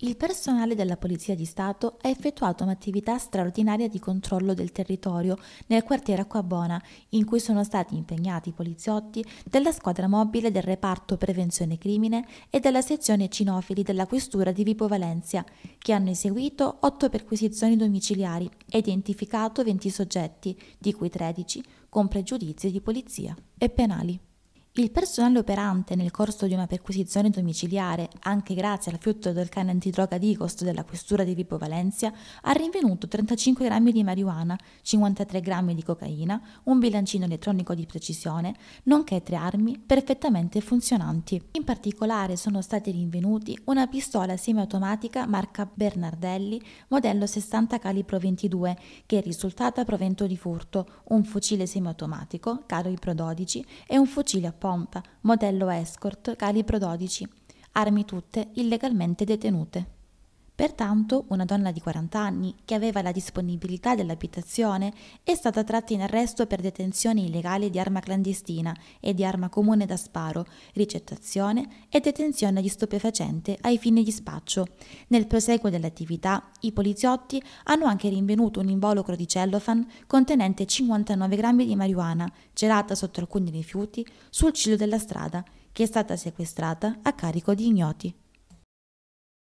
Il personale della Polizia di Stato ha effettuato un'attività straordinaria di controllo del territorio nel quartiere Acquabona, in cui sono stati impegnati poliziotti della squadra mobile del reparto prevenzione crimine e della sezione cinofili della questura di Vipo Valencia, che hanno eseguito otto perquisizioni domiciliari e identificato 20 soggetti, di cui 13 con pregiudizi di polizia e penali. Il personale operante nel corso di una perquisizione domiciliare, anche grazie al fiutto del cane antidroga Dicost della questura di Vipo Valencia, ha rinvenuto 35 grammi di marijuana, 53 grammi di cocaina, un bilancino elettronico di precisione, nonché tre armi perfettamente funzionanti. In particolare sono stati rinvenuti una pistola semiautomatica marca Bernardelli, modello 60 calibro 22, che è risultata provento di furto, un fucile semiautomatico calibro 12 e un fucile apposito pompa, modello escort calibro 12, armi tutte illegalmente detenute. Pertanto una donna di 40 anni, che aveva la disponibilità dell'abitazione, è stata tratta in arresto per detenzione illegale di arma clandestina e di arma comune da sparo, ricettazione e detenzione di stupefacente ai fini di spaccio. Nel proseguo dell'attività, i poliziotti hanno anche rinvenuto un involucro di cellofan contenente 59 grammi di marijuana, gelata sotto alcuni rifiuti, sul ciglio della strada, che è stata sequestrata a carico di ignoti.